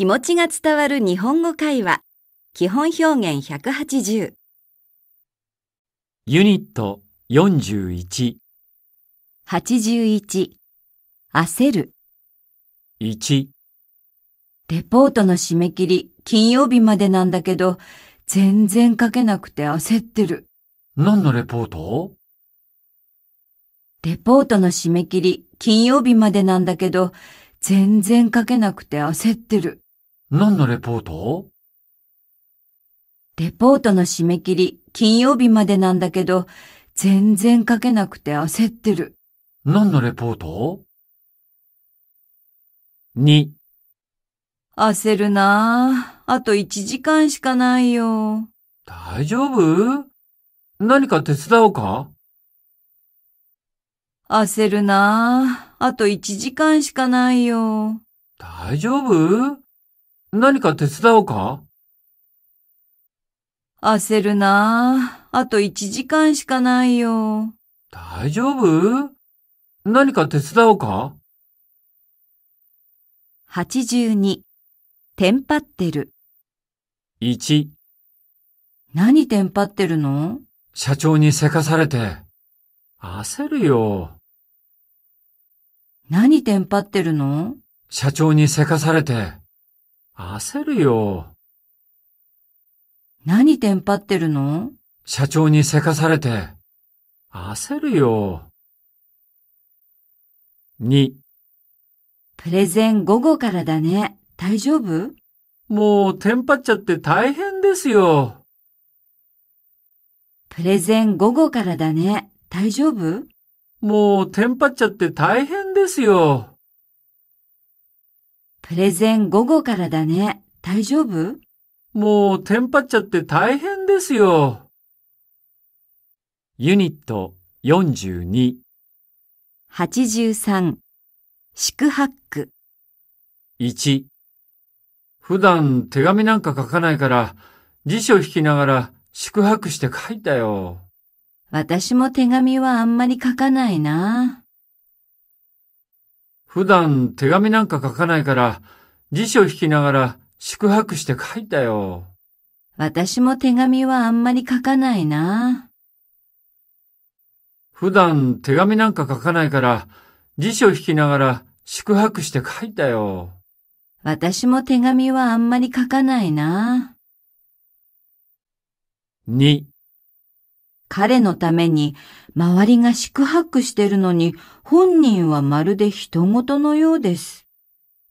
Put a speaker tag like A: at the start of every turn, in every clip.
A: 気持ちが伝わる日本語会話基本表現180
B: ユニット41 81焦る1
A: レポートの締め切り金曜日までなんだけど全然書けなくて焦ってる
B: 何のレポートレ
A: ポートの締め切り金曜日までなんだけど全然書けなくて焦ってる。
B: 何のレポートレ
A: ポートの締め切り、金曜日までなんだけど、全然書けなくて焦ってる。
B: 何のレポート ?2
A: 焦るなぁ。あと1時間しかないよ。
B: 大丈夫何か手伝おうか
A: 焦るなぁ。あと1時間しかないよ。
B: 大丈夫何か手伝うか
A: 焦るなあ。あと1時間しかないよ。
B: 大丈夫何か手伝うか
A: ?82、テンパってる。1、何テンパってるの
B: 社長にせかされて。焦るよ。
A: 何テンパってるの
B: 社長にせかされて。焦るよ。
A: 何テンパってるの
B: 社長にせかされて。焦るよ。2。
A: プレゼン午後からだね。
B: 大丈夫もうテンパっちゃって大変ですよ。プ
A: レゼン午後からだね。
B: 大丈夫もうテンパっちゃって大変ですよ。プレゼ
A: ン午後からだね。大丈夫
B: もう、テンパっちゃって大変ですよ。ユニット42。83宿泊1普段手紙なんか書かないから辞書引きながら宿泊して書いたよ。
A: 私も手紙はあんまり書かないな。
B: 普段手紙なんか書かないから、辞書引きながら宿泊して書いたよ。
A: 私も手紙はあんまり書かないな。
B: 普段手紙なんか書かないから、辞書引きながら宿泊して書いたよ。私
A: も手紙はあんまり書かないな。2彼のために周りが宿泊してるのに本人はまるで人事のようです。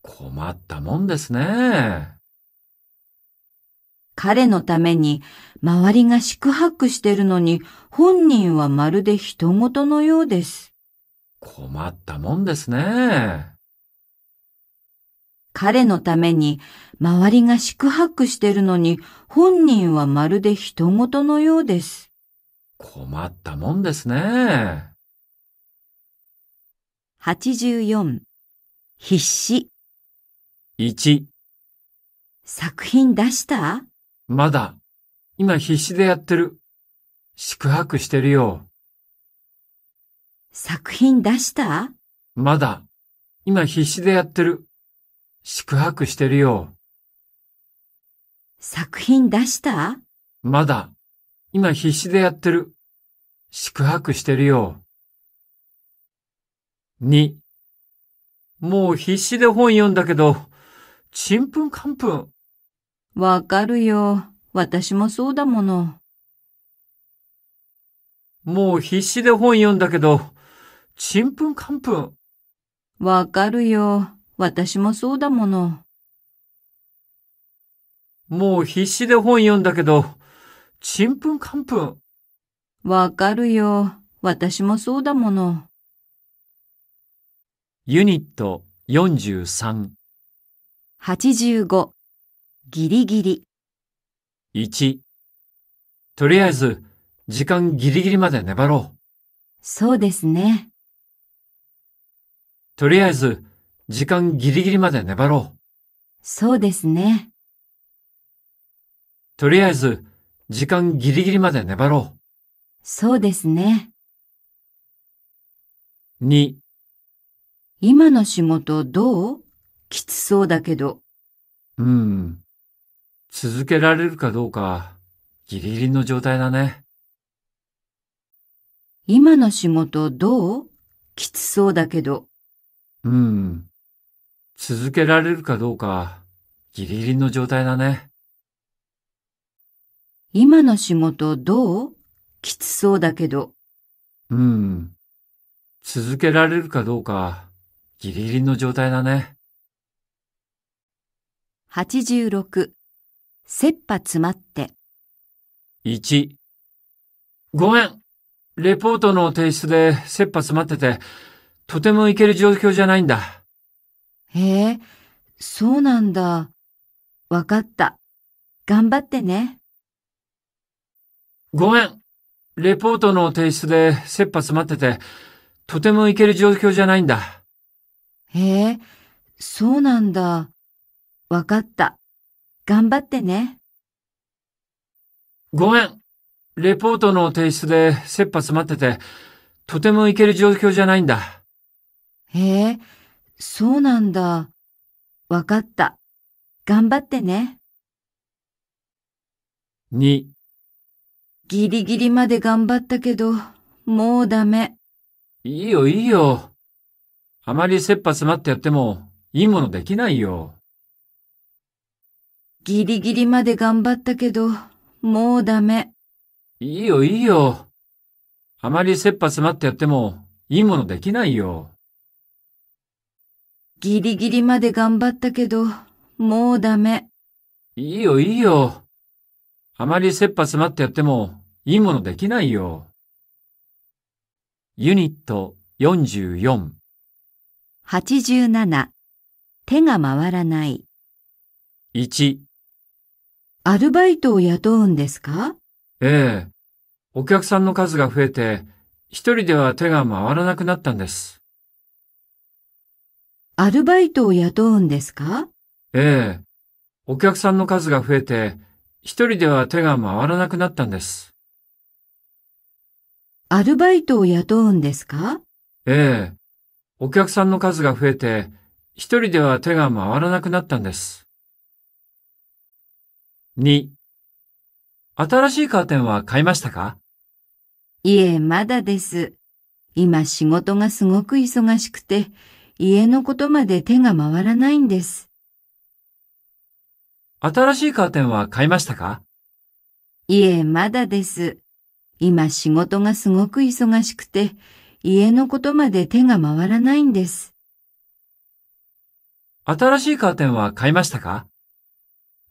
B: 困ったもんですね。
A: 彼のために周りが宿泊してるのに本人はまるで人事のようです。
B: 困ったもんですね。
A: 彼のために周りが宿泊してるのに本人はまるで人事のようです。
B: 困ったもんですね。84必
A: 死1作品出した
B: まだ今必死でやってる宿泊してるよ
A: 作品出した
B: まだ今必死でやってる宿泊してるよ
A: 作品出した
B: まだ今必死でやってる宿泊してるよ2もう必死で本読んだけど、ちんぷんかんぷん。
A: わかるよ。私もそうだもの。
B: もう必死で本読んだけど、ちんぷんかんぷん。
A: わかるよ。私もそうだもの。
B: もう必死で本読んだけど、ちんぷんかんぷん。
A: わかるよ。私もそうだもの。
B: ユニット4385ギリギリ1とりあえず時間ギリギリまで粘ろうそうですねとりあえず時間ギリギリまで粘ろうそうですねとりあえず時間ギリギリまで粘ろう
A: そうですね2今の仕事どうきつそうだけど。
B: うん。続けられるかどうか、ギリギリの状態だね。
A: 今の仕事どうきつそうだけど。
B: うん。続けられるかどうか、ギリギリの状態だね。
A: 今の仕事どうきつそうだけど。
B: うん。続けられるかどうか、ギリギリの状態だね。86切羽詰まって1ごめんレポートの提出で切羽詰まってて、とてもいける状況じゃないんだ。
A: へえ、そうなんだ。わかった。頑張ってね。
B: ごめんレポートの提出で切羽詰まってて、とてもいける状況じゃないんだ。
A: へえ、そうなんだ。わかった。頑張ってね。
B: ごめん。レポートの提出で切羽詰まってて、とてもいける状況じゃないんだ。
A: へえ、そうなんだ。わかった。頑張ってね。2ギリギリまで頑張ったけど、もうダメ。
B: いいよいいよ。あまり切羽詰まってやっても、いいものできないよ。
A: ギリギリまで頑張ったけど、もうダメ。
B: いいよ、いいよ。あまり切羽詰まってやっても、いいものできないよ。
A: ギリギリまで頑張ったけど、もうダメ。
B: いいよ、いいよ。あまり切羽詰まってやっても、いいものできないよ。ユニット44 87手が回らない。1
A: アルバイトを雇うんですか
B: ええ。お客さんの数が増えて、一人では手が回らなくなったんです。
A: アルバイトを雇うんですか
B: ええ。お客さんの数が増えて、一人では手が回らなくなったんです。
A: アルバイトを雇うんですか
B: ええ。お客さんの数が増えて、一人では手が回らなくなったんです。2. 新しいカーテンは買いましたか
A: いえ、まだです。今仕事がすごく忙しくて、家のことまで手が回らないんです。
B: 新しいカーテンは買いましたか
A: いえ、まだです。今仕事がすごく忙しくて、家のことまで手が回らないんです。
B: 新しいカーテンは買いましたか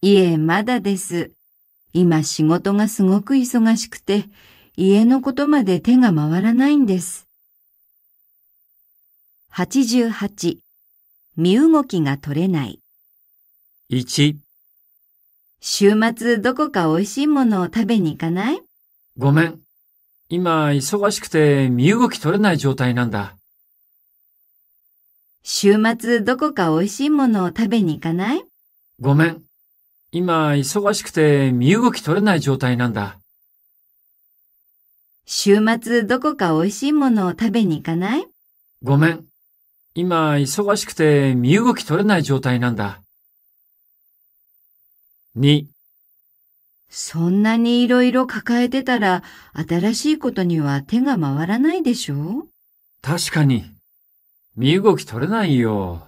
A: いえ、まだです。今仕事がすごく忙しくて、家のことまで手が回らないんです。88身動きが取れない。1週末どこか美味しいものを食べに行かない
B: ごめん、今、忙しくて身動き取れない状態なんだ。
A: 週末どこか美味しいものを食べに行かない
B: ごめん。今、忙しくて身動き取れない状態なんだ。
A: 週末どこか美味しいものを食べに行かない
B: ごめん。今、忙しくて身動き取れない状態なんだ。2
A: そんなにいろいろ抱えてたら新しいことには手が回らないでしょう
B: 確かに、身動き取れないよ。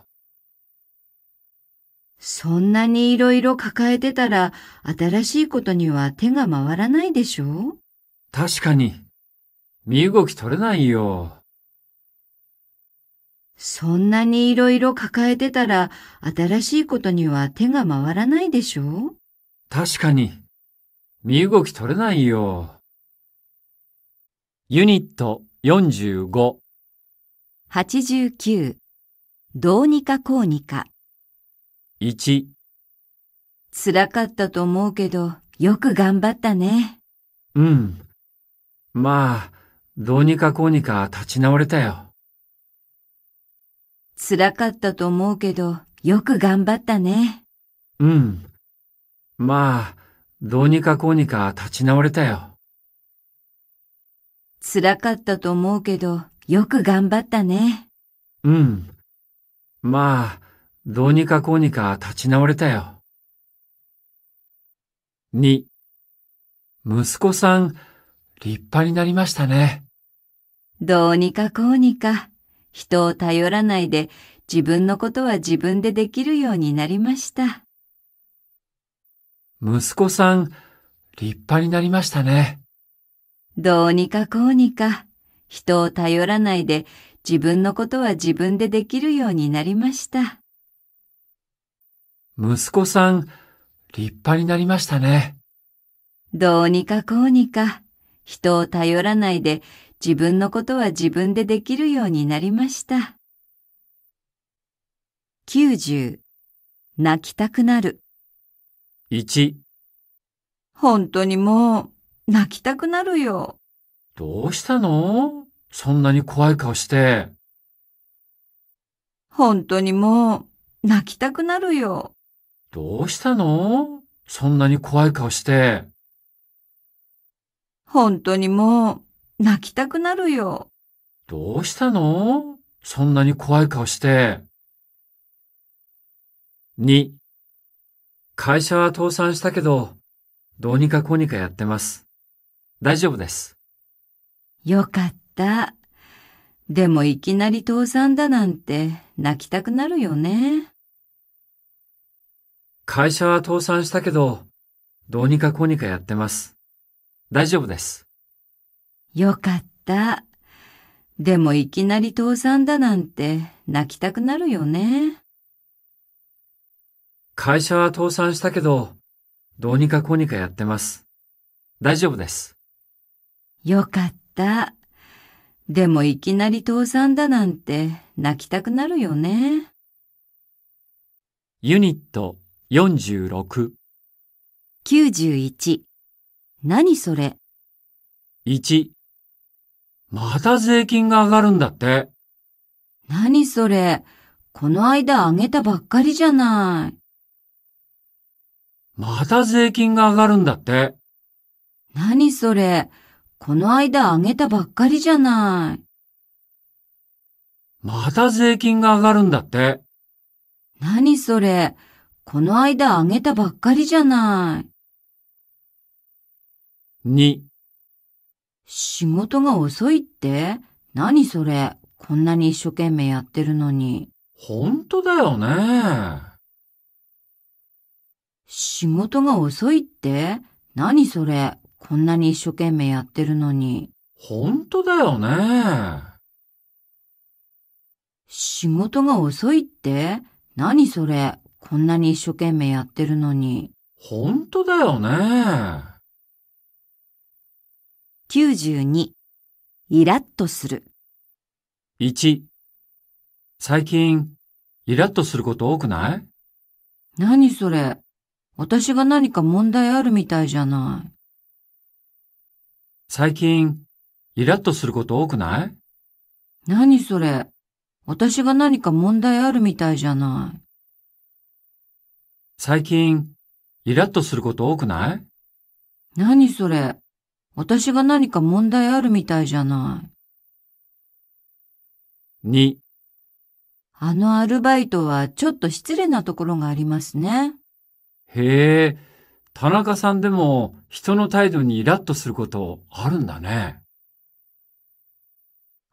B: そ
A: んなにいろいろ抱えてたら新しいことには手が回らないでしょ
B: う確かに、身動き取れないよ。
A: そんなにいろいろ抱えてたら新しいことには手が回らないでしょう
B: 確かに、身動き取れないよ。ユニット45。89どうにかこうにか1
A: 辛かったと思うけどよく頑張ったね
B: うんまあどうにかこうにか立ち直れたよ
A: 辛かったと思うけど
B: よく頑張ったねうんまあどうにかこうにか立ち直れたよ。
A: 辛かったと思うけど、
B: よく頑張ったね。うん。まあ、どうにかこうにか立ち直れたよ。2. 息子さん、立派になりましたね。
A: どうにかこうにか、人を頼らないで自分のことは自分でできるようになりました。
B: 息子さん、立派になりましたね。
A: どうにかこうにか、人を頼らないで自分のことは自分でできるようになりました。
B: 息子さん、立派になりましたね。
A: どうにかこうにか、人を頼らないで自分のことは自分でできるようになりました。90泣きたくなる1本当にもう泣きたくなるよ。どうしたの
B: そんなに怖い顔して。
A: 本当にもう泣きたくなるよ。どうしたの
B: そんなに怖い顔して。
A: 本当にもう泣きたくなるよ。どうしたの
B: そんなに怖い顔して。2会社は倒産したけど、どうにかこうにかやってます。大丈夫です。
A: よかった。でもいきなり倒産だなんて泣きたくなるよね。
B: 会社は倒産したけど、どうにかこうにかやってます。大丈夫です。
A: よかった。でもいきなり倒産だなんて泣きたくなるよね。
B: 会社は倒産したけど、どうにかこうにかやってます。大丈夫です。
A: よかった。でもいきなり倒産だなんて泣きたくなるよね。
B: ユニット46 91何それ ?1 また税金が上がるんだって。
A: 何それこの間上げたばっかりじゃない。
B: また税金が上がるんだって。
A: 何それ。この間上げたばっかりじゃない。
B: また税金が上がるんだって。
A: 何それ。この間上げたばっかりじゃない。2仕事が遅いって何それ。こんなに一生懸命やってるのに。本当だよ
B: ね。
A: 仕事が遅いって何それこんなに一生懸命やってるのに。ほんとだよね。仕事が遅いって何それこんなに一生懸命やってるのに。ほんとだよね。92イラッとする。
B: 1最近イラッとすること多くない
A: 何それ私が何か問題あるみたいじゃない。
B: 最近、イラッとすること多くない
A: 何それ。私が何か問題あるみたいじゃない。
B: 最近、イラッとすること多くない
A: 何それ。私が何か問題あるみたいじゃない。二。あのアルバイトはちょっと失礼なところがありますね。
B: へえ、田中さんでも人の態度にイラッとすることあるんだね。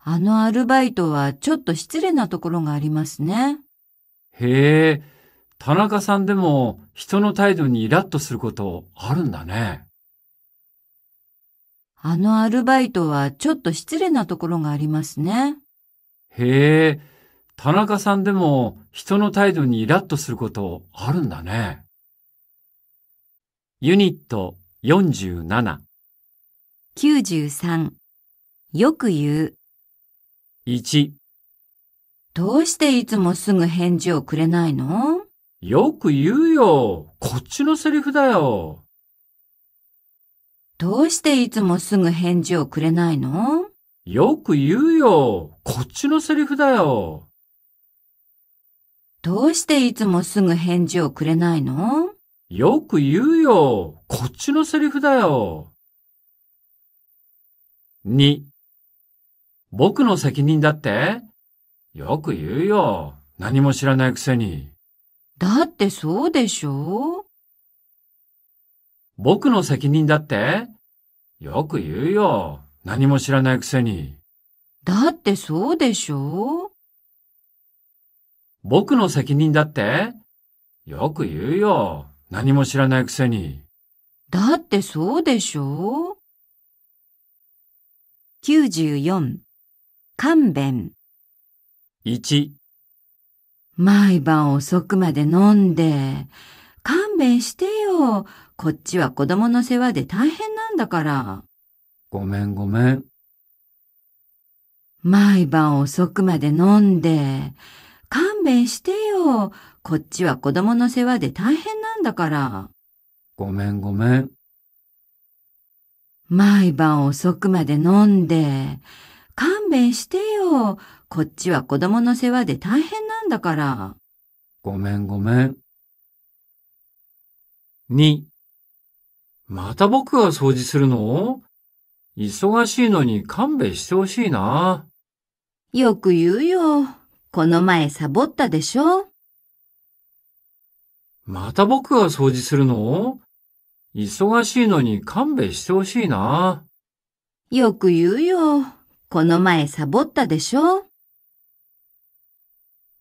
A: あのアルバイトはちょっと失礼なところがありますね。
B: へえ、田中さんでも人の態度にイラッとすることあるんだね。
A: あのアルバイトはちょっと失礼なところがありますね。
B: へえ、田中さんでも人の態度にイラッとすることあるんだね。ユニット47。
A: 93よく言う。1、どうしていつもすぐ返事をくれないの
B: よく言うよ。こっちのセリフだよ。
A: どうしていつもすぐ返事をくれないの
B: よく言うよ。こっちのセリフだよ。
A: どうしていつもすぐ返事をくれない
B: のよく言うよ。こっちのセリフだよ。2僕の責任だってよく言うよ。何も知らないくせに。
A: だってそうでし
B: ょ僕の責任だってよく言うよ。何も知らないくせに。
A: だってそうでしょ
B: 僕の責任だってよく言うよ。何も知らないくせに。
A: だってそうでしょ ?94 勘弁1毎晩遅くまで飲んで、勘弁してよ。こっちは子供の世話で大変なんだから。ごめんごめん。毎晩遅くまで飲んで、勘弁してよ。こっちは子供の世話で大変なんだから。
B: ごめんごめん。
A: 毎晩遅くまで飲んで、勘弁してよ。こっちは子供の世話で大変なんだから。
B: ごめんごめん。二、また僕が掃除するの忙しいのに勘弁してほしいな。よく言うよ。
A: この前サボったでしょ
B: また僕が掃除するの忙しいのに勘弁してほしいな。
A: よく言うよ。この前サボったでしょ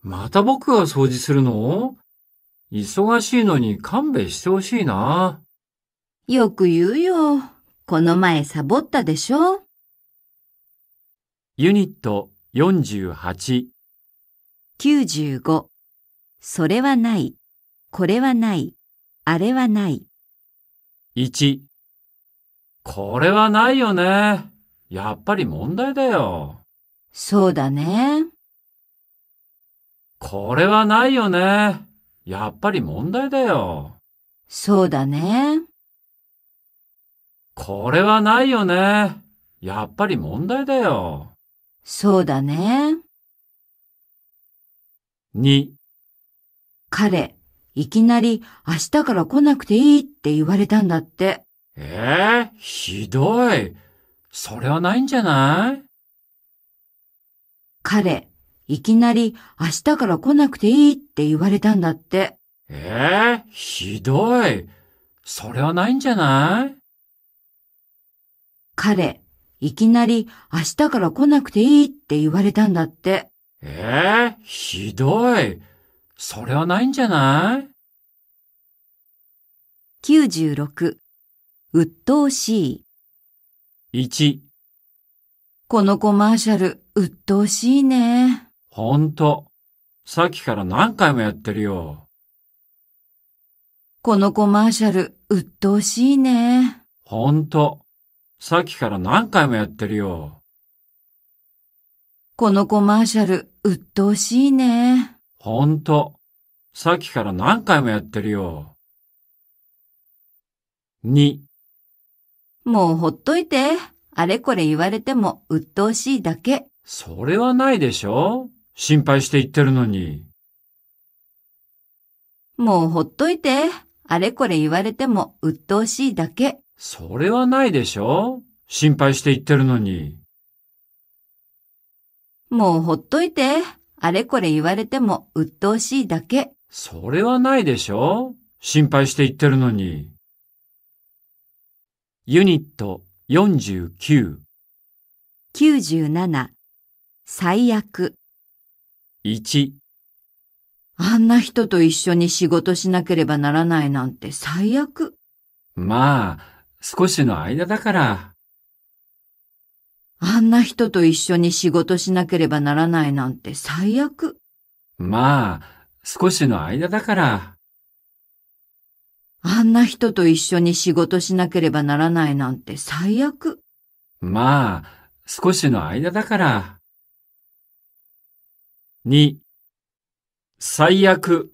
B: また僕が掃除するの忙しいのに勘弁してほしいな。よ
A: く言うよ。この前サボったでしょ
B: ユニット4895
A: それはない。これはない、あれはない。
B: 1、これはないよね。やっぱり問題だよ。
A: そうだね。こ
B: れはないよね。やっぱり問題だよ。
A: そうだね。
B: これはないよね。やっぱり問題だよ。
A: そうだね。2彼いきなり明日から来なくていいって言われたんだって。
B: ええー、ひどい。それはないんじゃない彼、
A: いきなり明日から来なくていいって言われたんだって。
B: ええー、ひどい。それはないんじゃない
A: 彼、いきなり明日から来なくていいって言われたんだって。
B: ええー、ひどい。それはないんじゃない96とうしい1
A: このコマーシャルうっとうしいね。
B: ほんと。さっきから何回もやってるよ。
A: このコマーシャルうっとうしいね。
B: ほんと。さっきから何回もやってるよ。
A: このコマーシャル、うっとうしいね。
B: ほんと。さっきから何回もやってるよ。2
A: もうほっといて。あれこれ言われても鬱陶しいだけ。
B: それはないでしょ心配して言ってるのに。
A: もうほっといて。あれこれ言われても鬱陶しいだけ。
B: それはないでしょ心配して言ってるのに。
A: もうほっといて。あれこれ言われても鬱陶しいだけ。
B: それはないでしょ心配して言ってるのに。ユニット49。
A: 97最悪1あんな人と一緒に仕事しなければならないなんて最悪
B: まあ少しの間だから
A: あんな人と一緒に仕事しなければならないなんて最悪。
B: まあ、少しの間だから。
A: あんな人と一緒に仕事しなければならないなんて最悪。
B: まあ、少しの間だから。2. 最悪。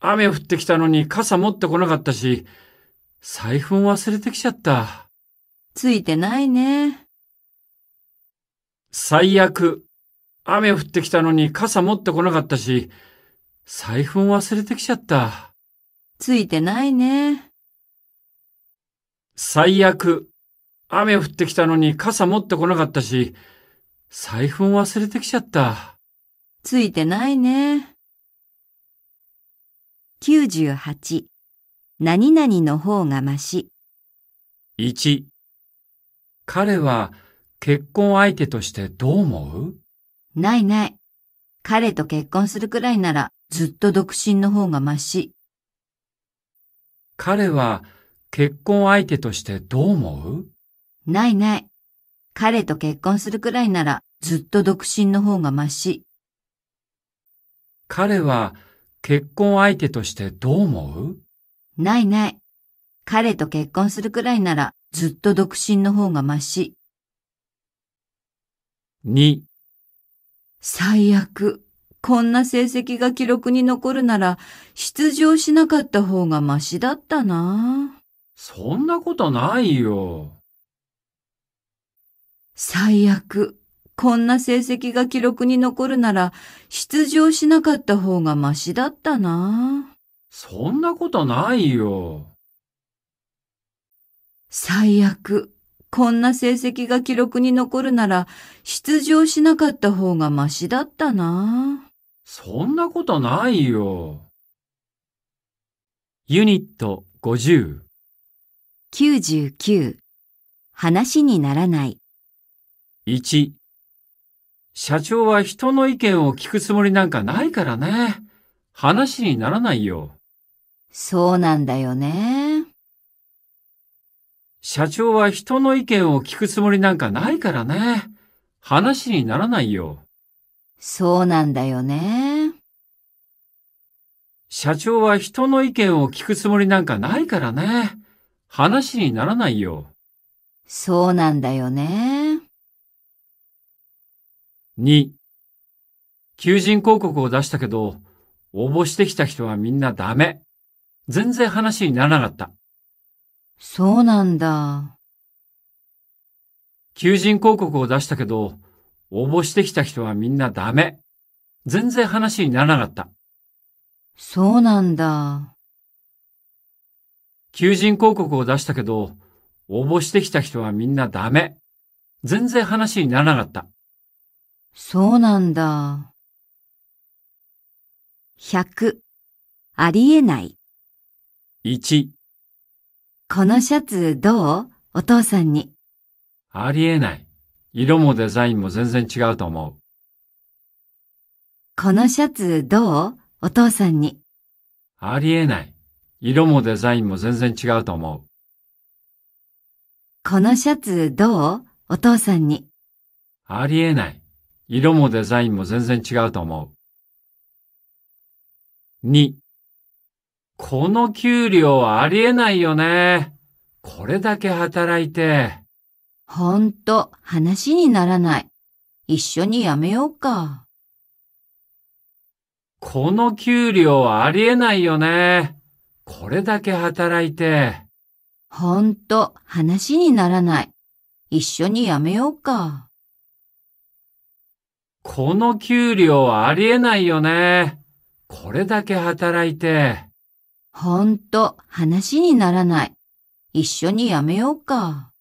B: 雨降ってきたのに傘持ってこなかったし、財布も忘れてきちゃった。
A: ついてない
B: ね。最悪。雨降ってきたのに傘持ってこなかったし、財布も忘れてきちゃった。
A: ついてないね。
B: 最悪。雨降ってきたのに傘持ってこなかったし、財布も忘れてきちゃった。
A: ついてないね。98。
B: 何々
A: の方がまし。
B: 1。彼は、結婚相手としてどう思う
A: ないない。彼と結婚するくらいならずっと独身の方がまし。
B: 彼は結婚相手としてどう思う
A: ないない。彼と結婚するくらいならずっと独身の方がまし。
B: 彼は結婚相手としてどう思う
A: ないない。彼と結婚するくらいならずっと独身の方がまし。2最悪。こんな成績が記録に残るなら、出場しなかった方がマシだったな。
B: そんなことないよ。
A: 最悪。こんな成績が記録に残るなら、出場しなかった方がマシだったな。
B: そんなことないよ。
A: 最悪。こんな成績が記録に残るなら、出場しなかった方がマシだった
B: な。そんなことないよ。ユニット50。99話にならない1社長は人の意見を聞くつもりなんかないからね話にならないよそうなんだよね社長は人の意見を聞くつもりなんかないからね。話にならないよ。そうなんだよね。社長は人の意見を聞くつもりなんかないからね。話にならないよ。そうなんだよね。2. 求人広告を出したけど、応募してきた人はみんなダメ。全然話にならなかった。
A: そうなんだ。
B: 求人広告を出したけど、応募してきた人はみんなダメ。全然話にならなかった。
A: そうなんだ。
B: 求人広告を出したけど、応募してきた人はみんなダメ。全然話にならなかった。
A: そうなんだ。100、ありえない。1、このシャツどうお父さんに。
B: ありえない。色もデザインも全然違うと思う。
A: このシャツどうお父さんに。
B: ありえない。色もデザインも全然違うと思う。
A: このシャツどうお父さんに。
B: ありえない。色もデザインも全然違うと思う。2この給料ありえないよね。これだけ働いて。
A: ほんと、話にならない。一緒にやめようか。
B: この給料ありえないよね。これだけ働いて。ほんと、話にならない。一
A: 緒にやめようか。
B: この給料ありえないよね。これだけ働いて。ほんと
A: 話にならない。一緒にやめようか。